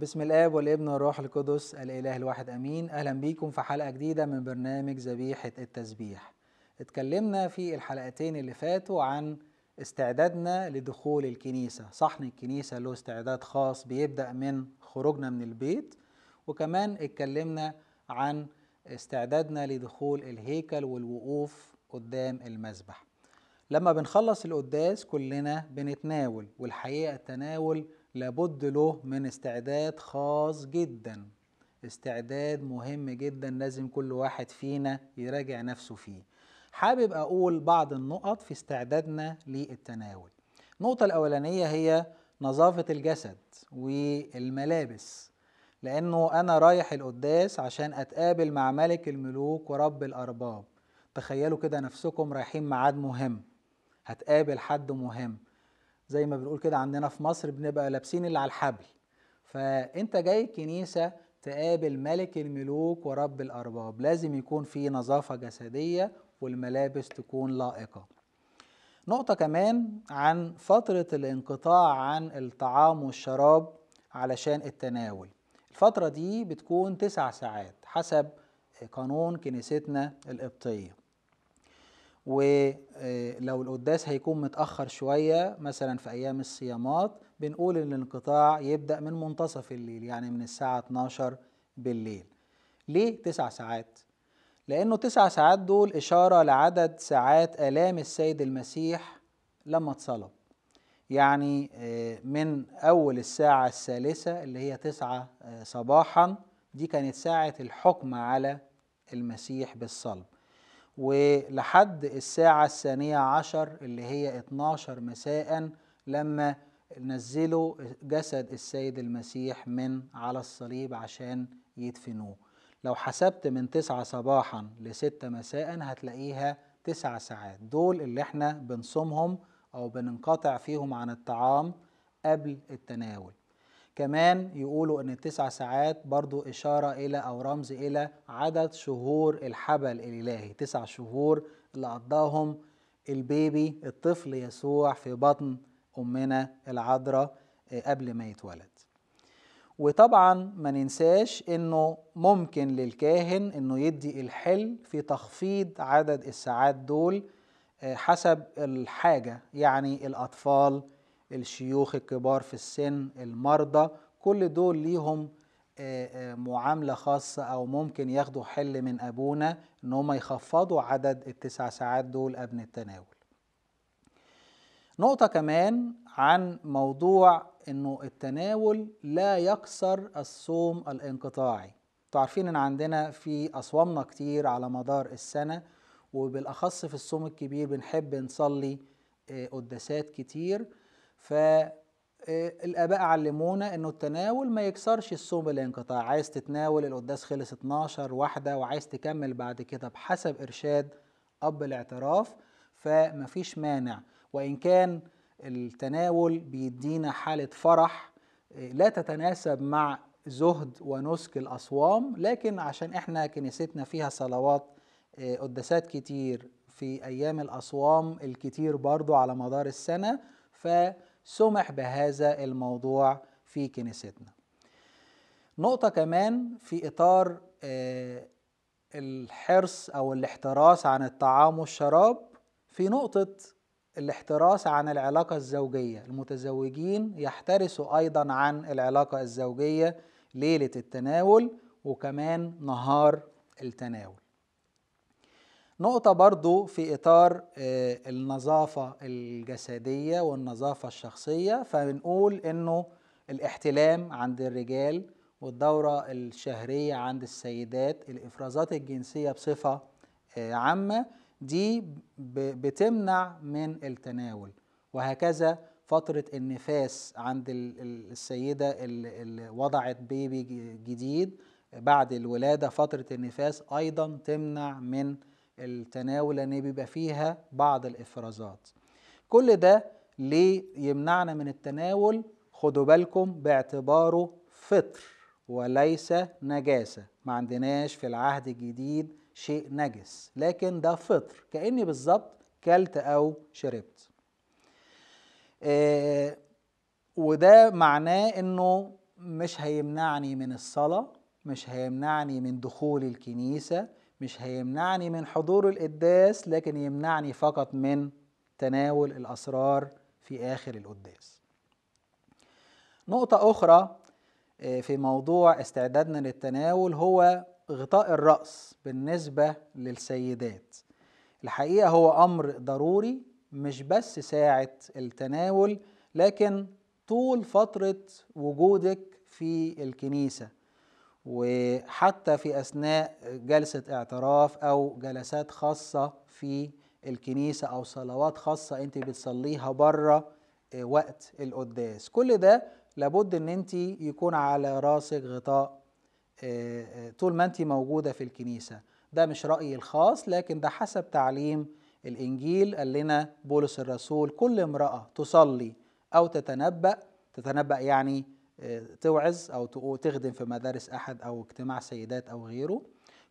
بسم الاب والابن والروح القدس الاله الواحد امين اهلا بيكم في حلقه جديده من برنامج ذبيحه التسبيح اتكلمنا في الحلقتين اللي فاتوا عن استعدادنا لدخول الكنيسه صحن الكنيسه له استعداد خاص بيبدا من خروجنا من البيت وكمان اتكلمنا عن استعدادنا لدخول الهيكل والوقوف قدام المذبح لما بنخلص القداس كلنا بنتناول والحقيقه التناول لابد له من استعداد خاص جدا استعداد مهم جدا لازم كل واحد فينا يراجع نفسه فيه حابب اقول بعض النقط في استعدادنا للتناول النقطه الاولانيه هي نظافه الجسد والملابس لانه انا رايح القداس عشان اتقابل مع ملك الملوك ورب الارباب تخيلوا كده نفسكم رايحين معاد مهم هتقابل حد مهم زي ما بنقول كده عندنا في مصر بنبقى لابسين اللي على الحبل فانت جاي الكنيسه تقابل ملك الملوك ورب الارباب لازم يكون في نظافه جسديه والملابس تكون لائقه نقطه كمان عن فتره الانقطاع عن الطعام والشراب علشان التناول الفتره دي بتكون تسع ساعات حسب قانون كنيستنا القبطيه ولو آه، القداس هيكون متأخر شوية مثلا في أيام الصيامات بنقول إن الانقطاع يبدأ من منتصف الليل يعني من الساعة 12 بالليل ليه تسع ساعات؟ لأنه تسع ساعات دول إشارة لعدد ساعات آلام السيد المسيح لما اتصلب يعني آه، من أول الساعة الثالثة اللي هي تسعة آه، صباحا دي كانت ساعة الحكم على المسيح بالصلب ولحد الساعة الثانية عشر اللي هي 12 مساء لما نزلوا جسد السيد المسيح من على الصليب عشان يدفنوه لو حسبت من تسعة صباحا لستة مساء هتلاقيها تسع ساعات دول اللي احنا بنصومهم او بننقطع فيهم عن الطعام قبل التناول كمان يقولوا ان التسع ساعات برضو اشارة الى او رمز الى عدد شهور الحبل الالهي تسع شهور اللي قضاهم البيبي الطفل يسوع في بطن امنا العذراء آه، قبل ما يتولد وطبعا ما ننساش انه ممكن للكاهن انه يدي الحل في تخفيض عدد الساعات دول آه، حسب الحاجة يعني الأطفال الشيوخ الكبار في السن المرضى كل دول ليهم آه، آه، معاملة خاصة أو ممكن ياخدوا حل من أبونا إن هم يخفضوا عدد التسع ساعات دول قبل التناول نقطة كمان عن موضوع إنه التناول لا يكسر الصوم الانقطاعي انتوا عارفين إن عندنا في أصوامنا كتير على مدار السنة وبالأخص في الصوم الكبير بنحب نصلي آه، قداسات كتير فالآباء آه، علمونا إنه التناول ما يكسرش الصوم الانقطاع عايز تتناول القداس خلص 12 واحدة وعايز تكمل بعد كده بحسب إرشاد أب الاعتراف فمفيش مانع وإن كان التناول بيدينا حالة فرح آه، لا تتناسب مع زهد ونسك الأصوام لكن عشان إحنا كنيستنا فيها صلوات آه، قداسات كتير في أيام الأصوام الكتير برضو على مدار السنة ف سمح بهذا الموضوع في كنيستنا نقطة كمان في إطار آه، الحرص أو الاحتراس عن الطعام والشراب في نقطة الاحتراس عن العلاقة الزوجية المتزوجين يحترسوا أيضا عن العلاقة الزوجية ليلة التناول وكمان نهار التناول نقطة برضو في إطار آه، النظافة الجسدية والنظافة الشخصية فبنقول إنه الاحتلام عند الرجال والدورة الشهرية عند السيدات الإفرازات الجنسية بصفة آه، عامة دي بتمنع من التناول وهكذا فترة النفاس عند السيدة اللي وضعت بيبي جديد بعد الولادة فترة النفاس أيضا تمنع من التناول لان بيبقى فيها بعض الافرازات كل ده ليه يمنعنا من التناول خدوا بالكم باعتباره فطر وليس نجاسه ما عندناش في العهد الجديد شيء نجس لكن ده فطر كاني بالظبط كلت او شربت آه وده معناه انه مش هيمنعني من الصلاه مش هيمنعني من دخول الكنيسه مش هيمنعني من حضور القداس لكن يمنعني فقط من تناول الأسرار في آخر القداس نقطة أخرى آه، في موضوع استعدادنا للتناول هو غطاء الرأس بالنسبة للسيدات الحقيقة هو أمر ضروري مش بس ساعة التناول لكن طول فترة وجودك في الكنيسة وحتى في أثناء جلسة اعتراف أو جلسات خاصة في الكنيسة أو صلوات خاصة أنت بتصليها بره آه، وقت القداس كل ده لابد أن أنت يكون على راسك غطاء آه، آه، طول ما أنت موجودة في الكنيسة ده مش رأيي الخاص لكن ده حسب تعليم الإنجيل قال لنا بولس الرسول كل امرأة تصلي أو تتنبأ تتنبأ يعني توعظ أو تخدم في مدارس أحد أو اجتماع سيدات أو غيره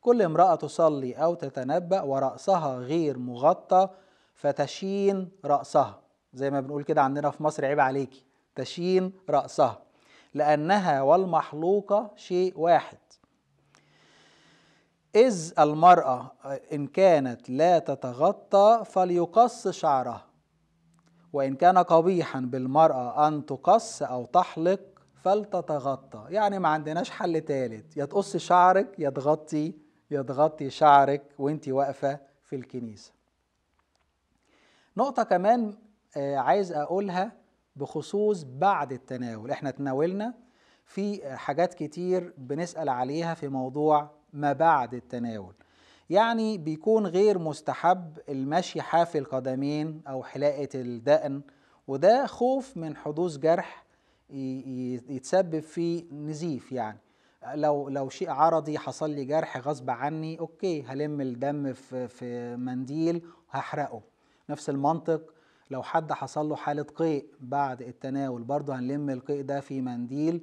كل امرأة تصلي أو تتنبأ ورأسها غير مغطى فتشين رأسها زي ما بنقول كده عندنا في مصر عيب عليكي تشين رأسها لأنها والمحلوقة شيء واحد إذ المرأة إن كانت لا تتغطى فليقص شعرها وإن كان قبيحا بالمرأة أن تقص أو تحلق فلتتغطى يعني ما عندناش حل تالت يا تقص شعرك يا تغطي يا تغطي شعرك وانت واقفة في الكنيسة نقطة كمان آه، عايز أقولها بخصوص بعد التناول احنا تناولنا في حاجات كتير بنسأل عليها في موضوع ما بعد التناول يعني بيكون غير مستحب المشي حافي القدمين أو حلاقة الدقن وده خوف من حدوث جرح يتسبب في نزيف يعني لو لو شيء عرضي حصل لي جرح غصب عني اوكي هلم الدم في في منديل وهحرقه نفس المنطق لو حد حصل له حاله قيء بعد التناول برضه هنلم القيء ده في منديل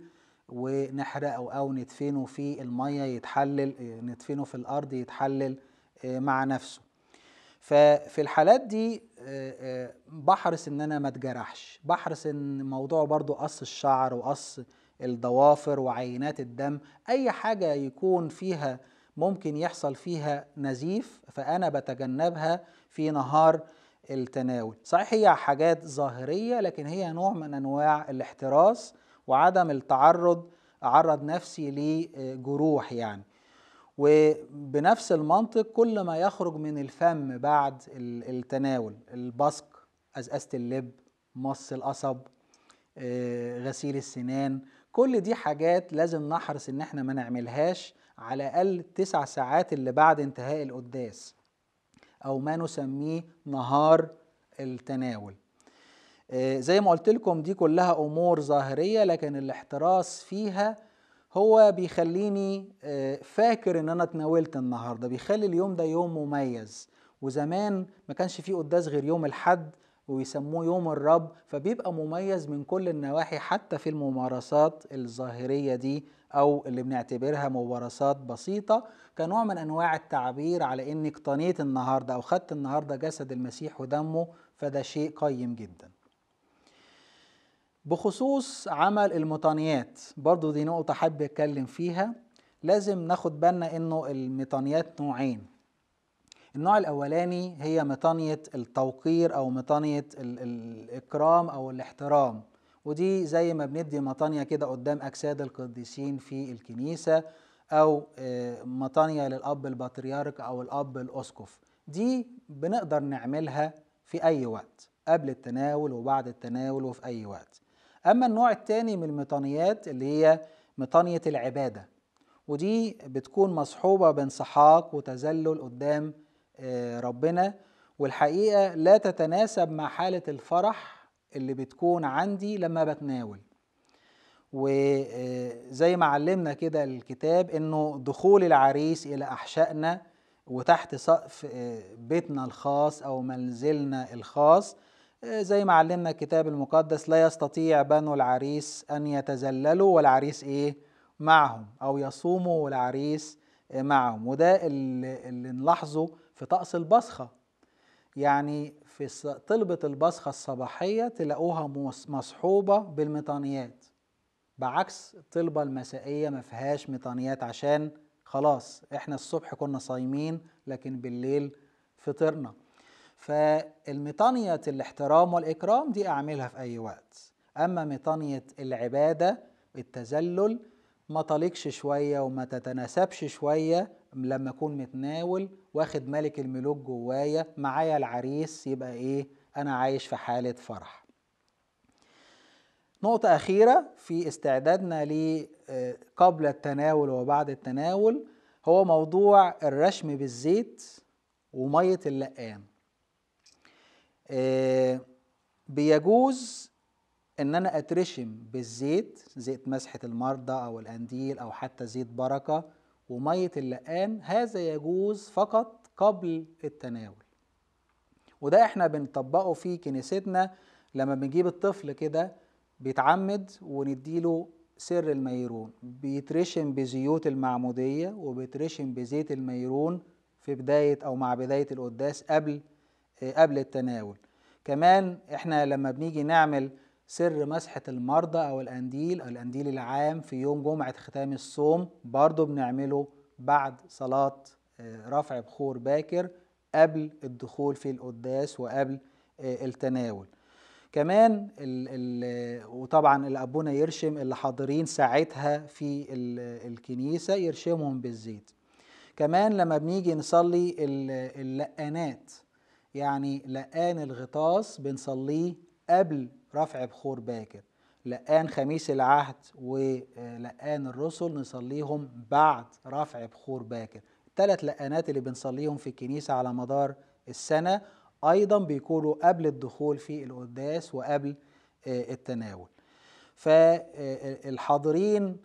ونحرقه او ندفنه في الميه يتحلل ندفنه في الارض يتحلل آه، مع نفسه ففي الحالات دي آه، آه، بحرص ان انا ما اتجرحش بحرص ان موضوع برضو قص الشعر وقص الضوافر وعينات الدم اي حاجه يكون فيها ممكن يحصل فيها نزيف فانا بتجنبها في نهار التناول صحيح هي حاجات ظاهريه لكن هي نوع من انواع الاحتراس وعدم التعرض اعرض نفسي لجروح يعني وبنفس المنطق كل ما يخرج من الفم بعد التناول البصق أزأزة اللب مص القصب آه، غسيل السنان كل دي حاجات لازم نحرص ان احنا ما نعملهاش على الاقل تسع ساعات اللي بعد انتهاء القداس او ما نسميه نهار التناول آه، زي ما قلت لكم دي كلها امور ظاهريه لكن الاحتراس فيها هو بيخليني آه، فاكر ان انا اتناولت النهارده بيخلي اليوم ده يوم مميز وزمان ما كانش فيه قداس غير يوم الحد ويسموه يوم الرب فبيبقى مميز من كل النواحي حتى في الممارسات الظاهريه دي او اللي بنعتبرها ممارسات بسيطه كنوع من انواع التعبير على اني اقتنيت النهارده او خدت النهارده جسد المسيح ودمه فده شيء قيم جدا بخصوص عمل الميطانيات برضو دي نقطة حابب أتكلم فيها لازم ناخد بالنا إنه الميطانيات نوعين النوع الأولاني هي ميطانية التوقير أو ميطانية الإكرام أو الاحترام ودي زي ما بندي مطانية كده قدام أجساد القديسين في الكنيسة أو آه، مطانية للأب البطريرك أو الأب الأسقف دي بنقدر نعملها في أي وقت قبل التناول وبعد التناول وفي أي وقت أما النوع الثاني من الميطانيات اللي هي ميطانية العبادة ودي بتكون مصحوبة بانسحاق وتذلل قدام آه، ربنا والحقيقة لا تتناسب مع حالة الفرح اللي بتكون عندي لما بتناول وزي آه، ما علمنا كده الكتاب انه دخول العريس الى احشائنا وتحت سقف آه، بيتنا الخاص او منزلنا الخاص زي ما علمنا الكتاب المقدس لا يستطيع بنو العريس أن يتذللوا والعريس إيه معهم أو يصوموا والعريس معهم وده اللي, نلاحظه في طقس البصخة يعني في طلبة البصخة الصباحية تلاقوها مصحوبة بالميطانيات بعكس الطلبة المسائية ما فيهاش ميطانيات عشان خلاص احنا الصبح كنا صايمين لكن بالليل فطرنا فالميطانية الاحترام والإكرام دي أعملها في أي وقت أما ميطانية العبادة التذلل ما طالكش شوية وما تتناسبش شوية لما أكون متناول واخد ملك الملوك جوايا معايا العريس يبقى إيه أنا عايش في حالة فرح نقطة أخيرة في استعدادنا آه، قبل التناول وبعد التناول هو موضوع الرشم بالزيت ومية اللقان آه، بيجوز ان انا اترشم بالزيت زيت مسحه المرضى او القنديل او حتى زيت بركه وميه اللقان هذا يجوز فقط قبل التناول وده احنا بنطبقه في كنيستنا لما بنجيب الطفل كده بيتعمد ونديله سر الميرون بيترشم بزيوت المعموديه وبيترشم بزيت الميرون في بدايه او مع بدايه القداس قبل آه، قبل التناول كمان احنا لما بنيجي نعمل سر مسحة المرضى أو الأنديل أو الأنديل العام في يوم جمعة ختام الصوم برضو بنعمله بعد صلاة آه، رفع بخور باكر قبل الدخول في القداس وقبل آه، التناول كمان ال ال وطبعا الابونا يرشم اللي حاضرين ساعتها في الكنيسه يرشمهم بالزيت كمان لما بنيجي نصلي اللقانات يعني لقان الغطاس بنصليه قبل رفع بخور باكر لقان خميس العهد ولقان آه، الرسل نصليهم بعد رفع بخور باكر ثلاث لقانات اللي بنصليهم في الكنيسة على مدار السنة أيضا بيكونوا قبل الدخول في القداس وقبل آه، التناول فالحاضرين آه،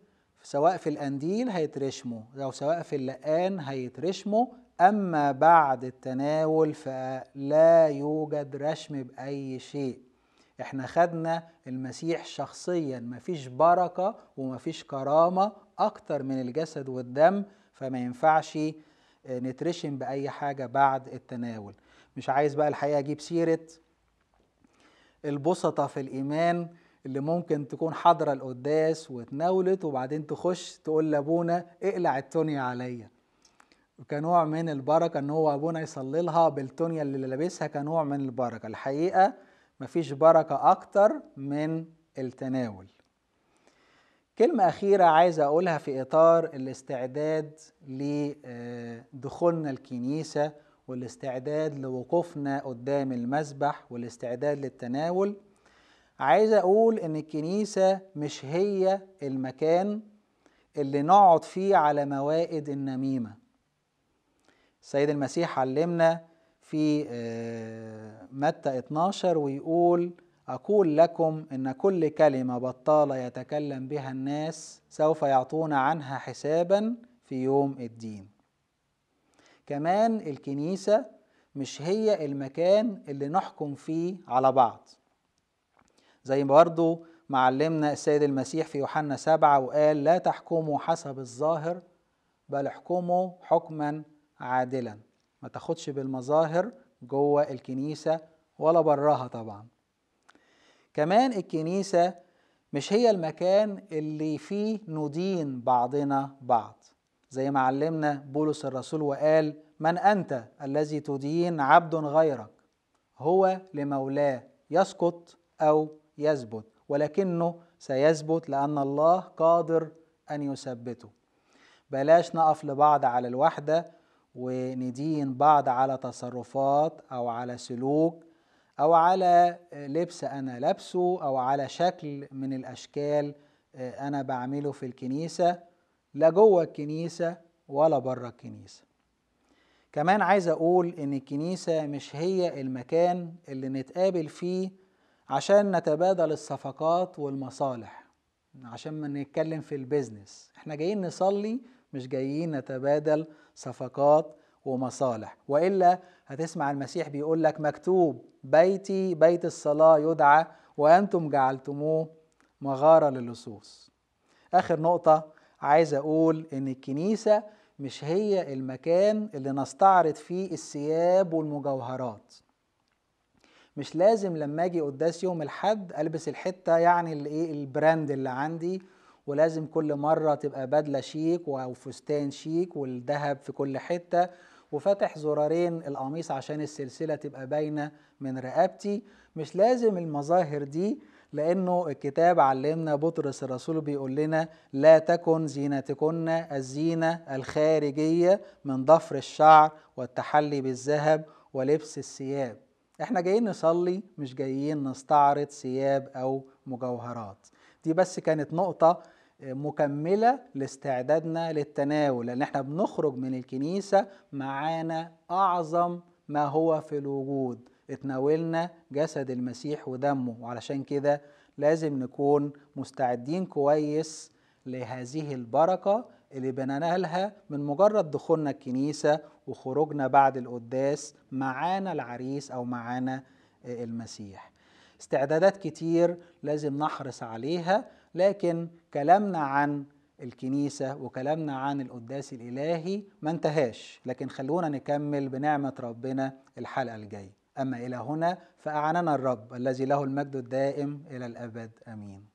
سواء في القنديل هيترشموا أو سواء في اللقان هيترشموا أما بعد التناول فلا يوجد رشم بأي شيء احنا خدنا المسيح شخصيا مفيش بركة ومفيش كرامة أكتر من الجسد والدم فما ينفعش نترشم بأي حاجة بعد التناول مش عايز بقى الحقيقة أجيب سيرة البسطة في الإيمان اللي ممكن تكون حاضرة القداس واتناولت وبعدين تخش تقول لابونا اقلع التونية عليا كنوع من البركة ان هو ابونا يصلي لها بالتونيا اللي لابسها كنوع من البركة الحقيقة مفيش بركة اكتر من التناول كلمة أخيرة عايز أقولها في إطار الاستعداد لدخولنا الكنيسة والاستعداد لوقوفنا قدام المسبح والاستعداد للتناول عايز أقول إن الكنيسة مش هي المكان اللي نقعد فيه على موائد النميمة السيد المسيح علمنا في آه، متى 12 ويقول أقول لكم إن كل كلمة بطالة يتكلم بها الناس سوف يعطون عنها حسابا في يوم الدين كمان الكنيسة مش هي المكان اللي نحكم فيه على بعض زي برضو معلمنا السيد المسيح في يوحنا سبعة وقال لا تحكموا حسب الظاهر بل احكموا حكما عادلا ما تاخدش بالمظاهر جوه الكنيسة ولا براها طبعا كمان الكنيسة مش هي المكان اللي فيه ندين بعضنا بعض زي ما علمنا بولس الرسول وقال من أنت الذي تدين عبد غيرك هو لمولاه يسقط أو يثبت ولكنه سيثبت لأن الله قادر أن يثبته بلاش نقف لبعض على الوحدة وندين بعض على تصرفات او على سلوك او على لبس انا لابسه او على شكل من الاشكال آه، انا بعمله في الكنيسه لا جوه الكنيسه ولا بره الكنيسه كمان عايز اقول ان الكنيسه مش هي المكان اللي نتقابل فيه عشان نتبادل الصفقات والمصالح عشان ما نتكلم في البيزنس احنا جايين نصلي مش جايين نتبادل صفقات ومصالح والا هتسمع المسيح بيقول لك مكتوب بيتي بيت الصلاه يدعى وانتم جعلتموه مغاره للصوص اخر نقطه عايز اقول ان الكنيسه مش هي المكان اللي نستعرض فيه الثياب والمجوهرات مش لازم لما اجي قداس يوم الحد البس الحته يعني الايه البراند اللي عندي ولازم كل مرة تبقى بدلة شيك وفستان شيك والذهب في كل حتة وفتح زرارين القميص عشان السلسلة تبقى باينة من رقبتي مش لازم المظاهر دي لأنه الكتاب علمنا بطرس الرسول بيقول لنا لا تكن زينتكن الزينة الخارجية من ضفر الشعر والتحلي بالذهب ولبس الثياب احنا جايين نصلي مش جايين نستعرض ثياب أو مجوهرات دي بس كانت نقطة مكملة لاستعدادنا للتناول لأن احنا بنخرج من الكنيسة معانا أعظم ما هو في الوجود اتناولنا جسد المسيح ودمه وعلشان كده لازم نكون مستعدين كويس لهذه البركة اللي بننالها من مجرد دخولنا الكنيسة وخروجنا بعد القداس معانا العريس أو معانا آه، المسيح استعدادات كتير لازم نحرص عليها لكن كلامنا عن الكنيسة وكلامنا عن القداس الإلهي ما انتهاش لكن خلونا نكمل بنعمة ربنا الحلقة الجاية أما إلى هنا فأعننا الرب الذي له المجد الدائم إلى الأبد أمين